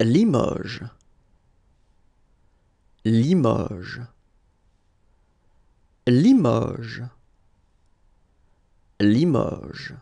Limoges. Limoges. Limoges. Limoges.